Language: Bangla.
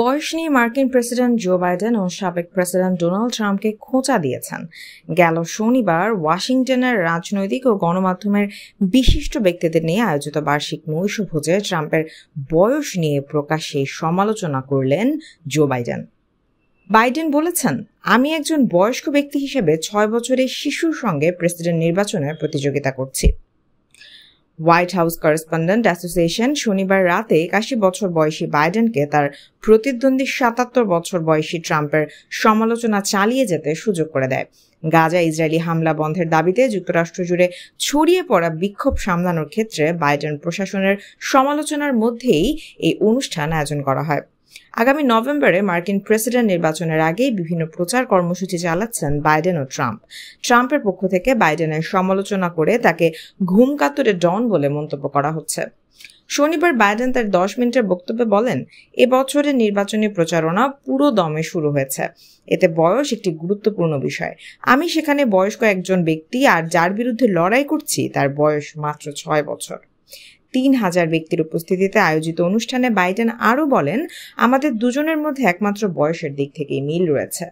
বয়স নিয়ে মার্কিন প্রেসিডেন্ট জো বাইডেন ও সাবেক প্রেসিডেন্ট ডোনাল্ড ট্রাম্পকে খোঁচা দিয়েছেন গেল শনিবার ওয়াশিংটনের রাজনৈতিক ও গণমাধ্যমের বিশিষ্ট ব্যক্তিদের নিয়ে আয়োজিত বার্ষিক ভোজে ট্রাম্পের বয়স নিয়ে প্রকাশ্যে সমালোচনা করলেন জো বাইডেন বাইডেন বলেছেন আমি একজন বয়স্ক ব্যক্তি হিসেবে ছয় বছরের শিশুর সঙ্গে প্রেসিডেন্ট নির্বাচনের প্রতিযোগিতা করছি হোয়াইট হাউস করেসপন্ডেন্ট অ্যাসোসিয়েশন শনিবার রাতে একাশি বছর বয়সী বাইডেনকে তার প্রতিদ্বন্দ্বী সাতাত্তর বছর বয়সী ট্রাম্পের সমালোচনা চালিয়ে যেতে সুযোগ করে দেয় গাজা ইসরায়েলি হামলা বন্ধের দাবিতে যুক্তরাষ্ট্র জুড়ে ছড়িয়ে পড়া বিক্ষোভ সামলানোর ক্ষেত্রে বাইডেন প্রশাসনের সমালোচনার মধ্যেই এই অনুষ্ঠান আয়োজন করা হয় আগামী নভেম্বরে মার্কিন প্রেসিডেন্ট নির্বাচনের আগেই বিভিন্ন প্রচার কর্মসূচি চালাচ্ছেন বাইডেন ও ট্রাম্প ট্রাম্পের পক্ষ থেকে বাইডেনের সমালোচনা করে তাকে ঘুম কাতরে ডন বলে মন্তব্য করা হচ্ছে শনিবার বাইডেন তার দশ মিনিটের বক্তব্যে বলেন এবছরের নির্বাচনী প্রচারণা পুরো দমে শুরু হয়েছে এতে বয়স একটি গুরুত্বপূর্ণ বিষয় আমি সেখানে বয়স্ক একজন ব্যক্তি আর যার বিরুদ্ধে লড়াই করছি তার বয়স মাত্র ছয় বছর তিন হাজার ব্যক্তির উপস্থিতিতে আয়োজিত অনুষ্ঠানে বাইডেন আরও বলেন আমাদের দুজনের মধ্যে একমাত্র বয়সের দিক থেকেই মিল রয়েছে